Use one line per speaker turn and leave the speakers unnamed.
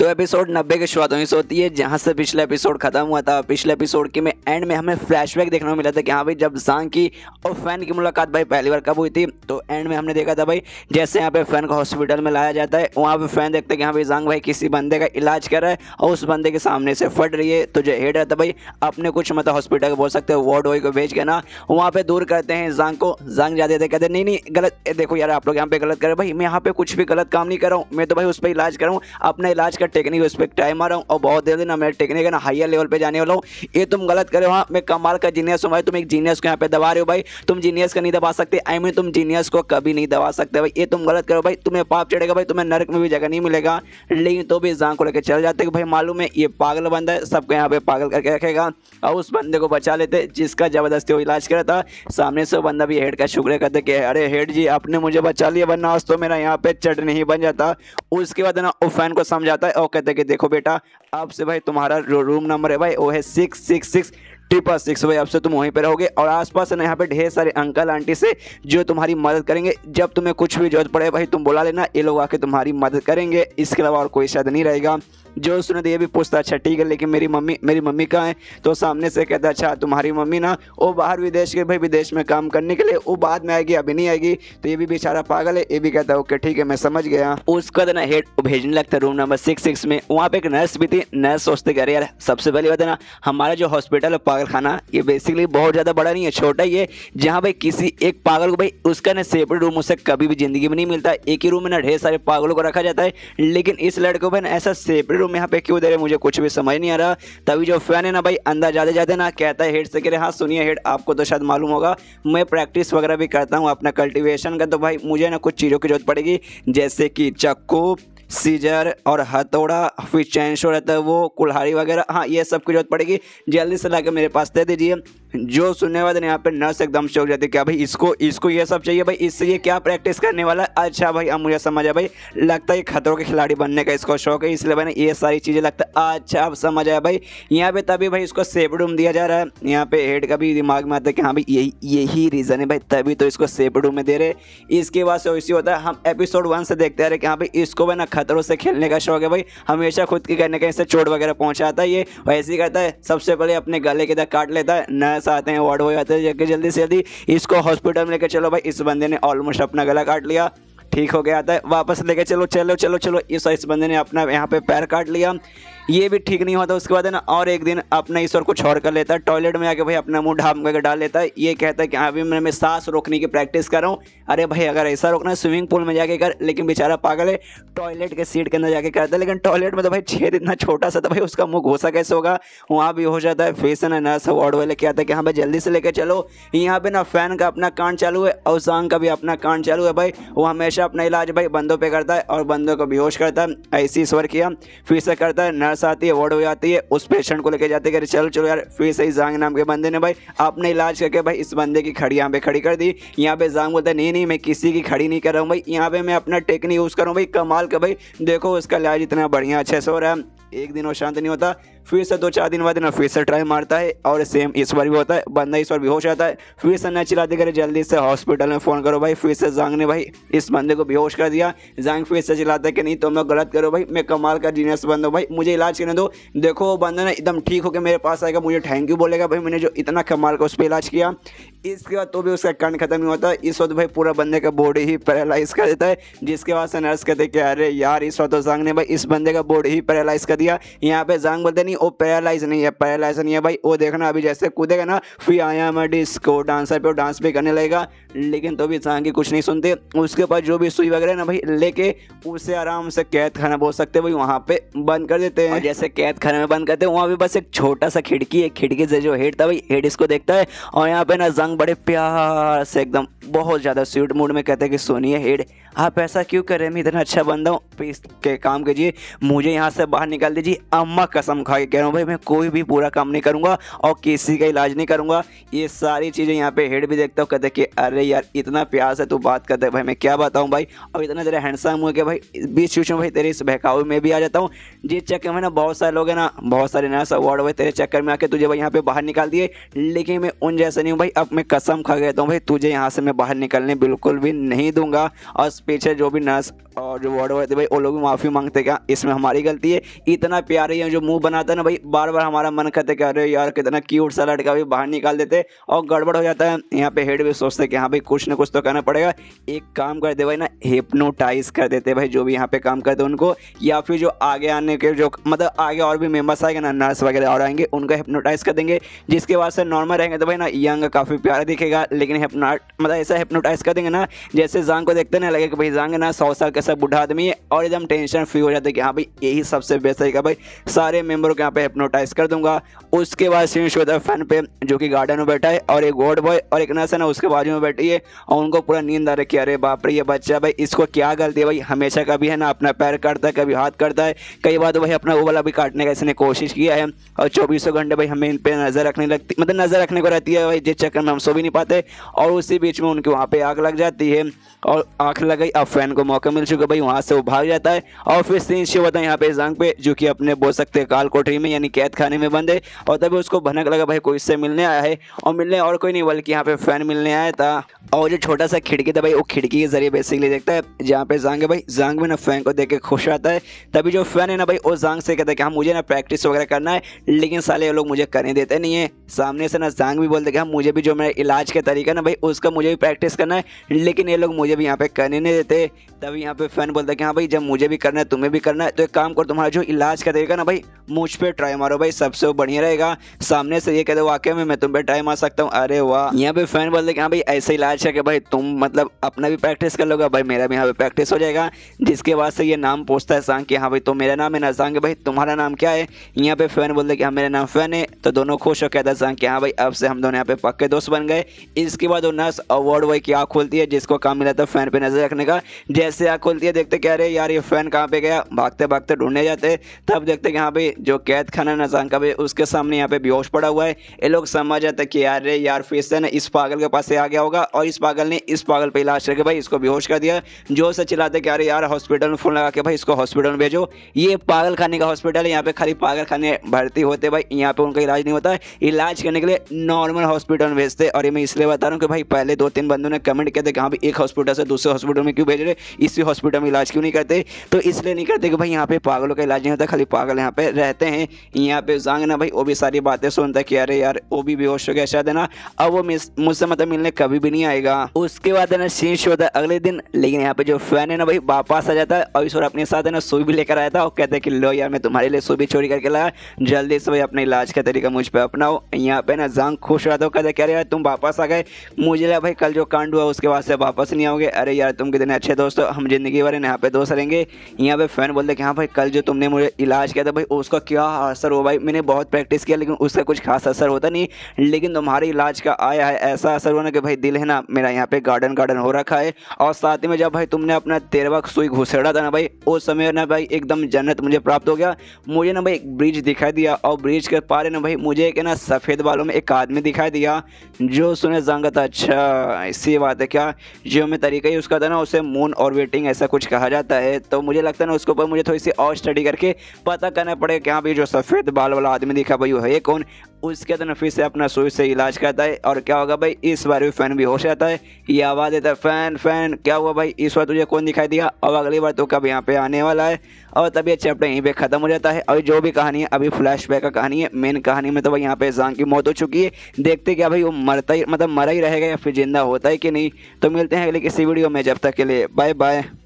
तो एपिसोड नब्बे की शुरुआत वहीं से होती है जहाँ से पिछला एपिसोड खत्म हुआ था पिछले एपिसोड के में एंड में हमें फ्लैशबैक देखने को मिला था कि हाँ भाई जब जांग की और फैन की मुलाकात भाई पहली बार कब हुई थी तो एंड में हमने देखा था भाई जैसे यहाँ पे फैन को हॉस्पिटल में लाया जाता है वहाँ पे फैन देखते हैं कि हाँ भाई जांग भाई किसी बंदे का इलाज कर रहा है और उस बंदे के सामने से फट रही है तो जो हेड रहता भाई अपने कुछ मतलब हॉस्पिटल को बोल सकते हो वार्ड बॉय को भेज के ना वहाँ पर दूर करते हैं जांग को जांग जाते थे कहते नहीं नहीं गलत देखो यार आप लोग यहाँ पे गलत कर रहे भाई मैं यहाँ पे कुछ भी गलत काम नहीं कर रहा हूँ मैं तो भाई उस पर इलाज कर रहा हूँ अपना इलाज कर टेक्निक उस पर टाइम आ रहा हूँ और बहुत देर दिन मैं टेक्निक है ना हाइयर लेवल पर जाने वाला हूँ ये तुम गलत करे हाँ मैं कमाल का जीनियस हूँ भाई तुम एक जीनियस को यहाँ पे दबा रहे हो भाई तुम जीनियस का नहीं दबा सकते आई मीन तुम जीनियस को कभी नहीं दबा सकते भाई ये तुम गलत करो भाई तुम्हें पाप चढ़ेगा भाई तुम्हें नरक में भी जगह नहीं मिलेगा लेकिन तो भी जहाँ को लेकर चल जाते भाई मालूम है ये पागल बंदा है सबको यहाँ पे पागल करके रखेगा और उस बंदे को बचा लेते जिसका ज़बरदस्ती वो इलाज करा था सामने से बंदा भी हेड का शुक्रिया करते कि अरे हेड जी आपने मुझे बचा लिया वरना आज तो मेरा यहाँ पे चढ़ नहीं बन जाता उसके बाद ना उफैन को समझाता है और कहते कि देखो बेटा अब से भाई तुम्हारा जो रूम नंबर है भाई वो है six six six triple six भाई अब से तुम वहीं पर रहोगे और आसपास है ना यहाँ पे ढेर सारे अंकल आंटी से जो तुम्हारी मदद करेंगे जब तुम्हें कुछ भी जरूरत पड़े भाई तुम बुला लेना ये लोग आके तुम्हारी मदद करेंगे इसके अलावा और कोई शायद नहीं रहेगा जो उसने ये भी पूछता अच्छा ठीक है लेकिन मेरी मम्मी मेरी मम्मी कहाँ है तो सामने से कहता अच्छा तुम्हारी मम्मी ना वो बाहर विदेश के भाई विदेश में काम करने के लिए वो बाद में आएगी अभी नहीं आएगी तो ये भी बेचारा पागल है ये भी कहता है ओके ठीक है मैं समझ गया उसका ना हेड भेजने लगता है रूम नंबर सिक्स सिक्स में वहाँ पे एक नर्स भी थी नर्स सोचते कह रहे यार सबसे पहले बताना हमारा जो हॉस्पिटल है पागलखाना ये बेसिकली बहुत ज़्यादा बड़ा नहीं है छोटा ही है जहाँ भाई किसी एक पागल को भाई उसका ना सेपरेट रूम उसे कभी भी ज़िंदगी में नहीं मिलता एक ही रूम में ना ढेर सारे पागलों को रखा जाता है लेकिन इस लड़के को भाई ना ऐसा सेपरेट रूम यहाँ पे क्यों दे रहे मुझे कुछ भी समझ नहीं आ रहा तभी जो फैन है ना भाई अंदर जाते जाते ना कहता है हेड से कह रहे हाँ सुनिए हेड आपको तो शायद मालूम होगा मैं प्रैक्टिस वगैरह भी करता हूँ अपना कल्टिवेशन का तो भाई मुझे ना कुछ चीज़ों की जरूरत पड़ेगी जैसे कि चक्कू सीजर और हथौड़ा फिर चैन शो रहता है वो कुल्हाड़ी वगैरह हाँ ये सब की जरूरत पड़ेगी जल्दी से ला मेरे पास दे दीजिए जो सुनने वाले यहाँ पे नर्स एकदम शौक जाती है क्या भाई इसको इसको ये सब चाहिए भाई इससे ये क्या प्रैक्टिस करने वाला अच्छा भाई अब मुझे समझ आया भाई लगता है खतरों के खिलाड़ी बनने का इसको शौक है इसलिए भाई ये सारी चीज़ें लगता है अच्छा अब समझ आया भाई यहाँ पे तभी भाई इसको सेफ रूम दिया जा रहा है यहाँ पे हेड का भी दिमाग में आता है कि हाँ भाई यही यही रीज़न है भाई तभी तो इसको सेफ रूम में दे रहे इसके बाद से इसी होता है हम एपिसोड वन से देखते रहे कि हाँ भाई इसको भाई ना खतरों से खेलने का शौक है भाई हमेशा खुद की करने का इससे चोट वगैरह पहुँचाता है ये वैसे ही करता है सबसे पहले अपने गले के तक काट लेता है नर्स हमारे आते हैं वार्ड बॉय आते हैं जल्दी से जल्दी इसको हॉस्पिटल में लेकर चलो भाई इस बंदे ने ऑलमोस्ट अपना गला काट लिया ठीक हो गया था वापस लेके चलो चलो चलो चलो इस इस बंदे ने अपना यहाँ पे पैर काट लिया ये भी ठीक नहीं होता उसके बाद है ना और एक दिन अपने ईश्वर को छोड़ कर लेता है टॉयलेट में आके भाई अपना मुंह ढाप करके डाल लेता है ये कहता है कि अभी मैं, मैं सांस रोकने की प्रैक्टिस कर रहा हूँ अरे भाई अगर ऐसा रोकना है स्विमिंग पूल में जाके कर लेकिन बेचारा पागल है टॉयलेट के सीट के अंदर जाके करता है लेकिन टॉयलेट में तो भाई छेद इतना छोटा सा था भाई उसका मुँह घोसा कैसे होगा वहाँ भी हो जाता है फैशन है नर्स वार्ड वाले क्या था कि हाँ भाई जल्दी से लेकर चलो यहाँ पर ना फैन का अपना कांड चालू है और सांग का भी अपना कांड चालू है भाई वो हमेशा अपना इलाज भाई बंदों पर करता है और बंदों को बेहोश करता है ऐसी ईश्वर किया फिर से करता है नर्स नर्स आती है वार्ड हो जाती है उस पेशेंट को लेके जाते हैं चल चलो यार फिर सही जांग नाम के बंदे ने भाई आपने इलाज करके भाई इस बंदे की खड़ी यहाँ पे खड़ी कर दी यहाँ पे जांग बोलता है नहीं नहीं मैं किसी की खड़ी नहीं कर रहा हूँ भाई यहाँ पे मैं अपना टेक्निक यूज़ करूँ भाई कमाल का भाई देखो उसका इलाज इतना बढ़िया अच्छे से हो रहा है एक दिन वो शांत नहीं होता फिर से दो चार दिन बाद ना फिर से ट्राई मारता है और सेम इस बार भी होता है बंदा इस बार बेहोश आता है फिर से न चिल्लाते करे जल्दी से हॉस्पिटल में फ़ोन करो भाई फिर से जांग ने भाई इस बंदे को बेहोश कर दिया जांग फिर से चिल्लाता है कि नहीं तो मैं गलत करो भाई मैं कमाल का जीनियस बंद हूँ भाई मुझे इलाज करने दो देखो वो बंदा ना एकदम ठीक होकर मेरे पास आएगा मुझे थैंक यू बोलेगा भाई मैंने जो इतना कमाल का उस पर इलाज किया इसके बाद तो भी उसका कण खत्म ही होता है इस वक्त भाई पूरा बंदे का बॉडी ही पैरालाइज कर देता है जिसके बाद से नर्स कहते हैं कि अरे यार इस वक्त तो जांग ने भाई इस बंदे का बॉडी ही पैरालाइज कर दिया यहाँ पे जांग बोलते नहीं वो पैरालाइज नहीं है पैरालाइज नहीं है भाई वो देखना अभी जैसे कूदेगा ना फिर आया मैं डिस्को डांसर पे डांस भी करने लगेगा लेकिन तो भी सांगी कुछ नहीं सुनते उसके पास जो भी सुई वगैरह ना भाई लेके उसे आराम से कैद खाना बोल सकते भाई वहाँ पे बंद कर देते हैं जैसे कैद खाना में बंद करते हैं वहाँ भी बस एक छोटा सा खिड़की है खिड़की से जो हेड था भाई हेड इसको देखता है और यहाँ पे ना जंग बड़े प्यार से एकदम बहुत ज़्यादा स्वीट मूड में कहते हैं कि सोनिए हेड आप ऐसा क्यों करें मैं इतना अच्छा बंदा हूँ प्लीज़ के काम कीजिए मुझे यहाँ से बाहर निकाल दीजिए अम्मा कसम खा के कह रहा हूँ भाई मैं कोई भी पूरा काम नहीं करूँगा और किसी का इलाज नहीं करूँगा ये सारी चीज़ें यहाँ पे हेड भी देखता हूँ कहते कि अरे यार इतना प्यास है तो बात करते भाई मैं क्या बताऊँ भाई और इतना ज़रा हैंडसम हुआ कि भाई बीच बीच में भाई तेरे इस बहकावे में भी आ जाता हूँ जिस चक्कर में ना बहुत सारे लोग हैं ना बहुत सारे नर्स अवार्ड हुए तेरे चक्कर में आके तुझे भाई यहाँ पे बाहर निकाल दिए लेकिन मैं उन जैसा नहीं हूँ भाई अब मैं कसम खा गया हूँ भाई तुझे यहाँ से मैं बाहर निकलने बिल्कुल भी नहीं दूंगा और पीछे जो भी नर्स और जो वार्ड वाले थे भाई वो लोग भी माफ़ी मांगते क्या इसमें हमारी गलती है इतना प्यारे ये जो मुंह बनाता है ना भाई बार बार हमारा मन करते कह रहे यार कितना क्यूट सा लड़का भी बाहर निकाल देते और गड़बड़ हो जाता है यहाँ पे हेड भी सोचते कि हाँ भाई कुछ ना कुछ तो करना पड़ेगा एक काम करते भाई ना हिप्नोटाइज कर देते भाई जो भी यहाँ पे काम करते उनको या फिर जो आगे आने के जो मतलब आगे और भी मेम्बर्स आएंगे ना नर्स वगैरह और आएंगे उनका हिप्नोटाइज कर देंगे जिसके बाद से नॉर्मल रहेंगे तो भाई ना यंग काफ़ी प्यारा दिखेगा लेकिन हिप्नोट मतलब ऐसा हिप्नोटाइज कर देंगे ना जैसे जान को देखते ना लगे तक भाई जाएंगे ना सौ साल कैसा सब बूढ़ा आदमी है और एकदम टेंशन फ्री हो जाता है कि हाँ भाई यही सबसे बेस्ट तरीका भाई सारे मेम्बर को यहाँ पे हिप्नोटाइज कर दूंगा उसके बाद सीन शो होता है फैन पे जो कि गार्डन में बैठा है और एक गोड बॉय और एक नर्स है ना उसके बाजू में बैठी है और उनको पूरा नींद आ रखी अरे बाप रे ये बच्चा भाई इसको क्या गलती है भाई हमेशा कभी है ना अपना पैर काटता है कभी हाथ करता है कई बार तो भाई अपना वो वाला भी काटने का इसने कोशिश किया है और चौबीसों घंटे भाई हमें इन पर नज़र रखने लगती मतलब नज़र रखने को रहती है भाई जिस चक्कर में हम सो भी नहीं पाते और उसी बीच में उनके वहाँ पर आग लग जाती है और आँख लग गई अब फैन को मौका मिल चुका भाई वहाँ से वो भाग जाता है और फिर सीन शिव होता है यहाँ पे जंग पे जो कि अपने बोल सकते हैं काल कोठरी में यानी कैद खाने में बंद है और तभी उसको भनक लगा भाई कोई इससे मिलने आया है और मिलने और कोई नहीं बल्कि यहाँ पे फैन मिलने आया था और जो छोटा सा खिड़की था भाई वो खिड़की के जरिए बेसिकली देखता है जहाँ पे जांग है भाई जांग में ना फैन को देख के खुश आता है तभी जो फैन है ना भाई वो जांग से कहता है कि हाँ मुझे ना प्रैक्टिस वगैरह करना है लेकिन साले ये लोग मुझे करने देते नहीं है सामने से ना जांग भी बोलते कि हाँ मुझे भी जो मेरा इलाज का तरीका ना भाई उसका मुझे भी प्रैक्टिस करना है लेकिन ये लोग मुझे भी यहाँ पे करने नहीं ¡De! तब यहाँ पे फैन बोलता है कि हाँ भाई जब मुझे भी करना है तुम्हें भी करना है तो एक काम करो तुम्हारा जो इलाज का तरीका ना भाई मुझ पर ट्राई मारो भाई सबसे बढ़िया रहेगा सामने से ये कहते वाकई में मैं तुम पे ट्राई मार सकता हूँ अरे वाह यहाँ पे फैन बोलते हाँ भाई ऐसे इलाज है कि भाई तुम मतलब अपना भी प्रैक्टिस कर लोगे भाई मेरा भी यहाँ पे प्रैक्टिस हो जाएगा जिसके बाद से ये नाम पूछता है सांग कि हाँ भाई तुम तो मेरा नाम है ना सांग भाई तुम्हारा नाम क्या है यहाँ पे फैन बोलते कि हाँ मेरा नाम फैन है तो दोनों खुश हो कहता है सांग कि हाँ भाई अब से हम दोनों यहाँ पे पक्के दोस्त बन गए इसके बाद वो नर्स अवार्ड वही की आँख खोलती है जिसको काम मिला था फैन पे नजर रखने का जैसे ऐसे आग खुलती है देखते क्या रहे यार ये फ़ैन कहाँ पे गया भागते भागते ढूंढने जाते तब देखते यहाँ पे जो कैद खाना नजान का भी उसके सामने यहाँ पे बेहोश पड़ा हुआ है ये लोग समझ जाते कि यार रे यार फिर से ना इस पागल के पास से आ गया होगा और इस पागल ने इस पागल पे इलाज करके भाई इसको बेहोश कर दिया जो से चिल्लाते क्या रहे यार हॉस्पिटल में फ़ोन लगा के भाई इसको हॉस्पिटल में भेजो ये पागल खाने का हॉस्पिटल है यहाँ पे खाली पागल खाने भर्ती होते भाई यहाँ पे उनका इलाज नहीं होता इलाज करने के लिए नॉर्मल हॉस्पिटल में भेजते और ये मैं इसलिए बता रहा हूँ कि भाई पहले दो तीन बंदों ने कमेंट किया था कि हाँ भाई एक हॉस्पिटल से दूसरे हॉस्पिटल में क्यों भेज रहे इसी हॉस्पिटल में इलाज क्यों नहीं करते तो इसलिए नहीं करते कि भाई यहाँ पे पागलों का इलाज नहीं होता खाली पागल यहाँ पे रहते हैं यहाँ पे जांग ना भाई वो भी सारी बातें सुनता कि अरे यार वो भी बेहोश हो गया शायद ना अब वो मुझसे मतलब मिलने कभी भी नहीं आएगा उसके बाद है ना सीन शो था अगले दिन लेकिन यहाँ पे जो फैन है ना भाई वापस आ जाता है और इस अपने साथ है ना सोई भी लेकर आया था और कहते हैं कि लो यार मैं तुम्हारे लिए सू भी चोरी करके लाया जल्दी से भाई अपने इलाज का तरीका मुझ पर अपनाओ यहाँ पे ना जांग खुश रहता हूँ कहते कह रहे यार तुम वापस आ गए मुझे लगा भाई कल जो कांड हुआ उसके बाद से वापस नहीं आओगे अरे यार तुम कितने अच्छे दोस्त हो हम ज़िंदगी के यहाँ पे दोस्त रहेंगे यहाँ पे फ़ैन बोलते कि हाँ भाई कल जो तुमने मुझे इलाज किया था भाई उसका क्या असर हो भाई मैंने बहुत प्रैक्टिस किया लेकिन उसका कुछ खास असर होता नहीं लेकिन तुम्हारे इलाज का आया है ऐसा असर होना कि भाई दिल है ना मेरा यहाँ पे गार्डन गार्डन हो रखा है और साथ ही में जब भाई तुमने अपना तेरवा सुई घुसेड़ा था ना भाई उस समय ना भाई एकदम जन्नत मुझे प्राप्त हो गया मुझे ना भाई एक ब्रिज दिखाई दिया और ब्रिज के पारे ना भाई मुझे एक ना सफ़ेद बालों में एक आदमी दिखाई दिया जो सुने जंगत अच्छा इसी बात है क्या जो मैं तरीका ही उसका था ना उसे मून और वेटिंग ऐसा कुछ कहा जाता है तो मुझे लगता है ना उसके ऊपर मुझे थोड़ी सी और स्टडी करके पता करना पड़ेगा कि हाँ भाई जो सफ़ेद बाल वाला आदमी दिखा भाई है कौन उसके अंदर फिर से अपना सुई से इलाज करता है और क्या होगा भाई इस बार भी फैन भी होश आता है ये आवाज़ देता है फैन फैन क्या हुआ भाई इस बार तुझे कौन दिखाई दिया और अगली बार तो कब यहाँ पे आने वाला है और तभी ये चैप्टर यहीं पे ख़त्म हो जाता है और जो भी कहानी है अभी बैक का कहानी है मेन कहानी में तो भाई यहाँ पे जांग की मौत हो चुकी है देखते क्या भाई वो मरता ही मतलब मरा ही रहेगा या फिर जिंदा होता है कि नहीं तो मिलते हैं अगले किसी वीडियो में जब तक के लिए बाय बाय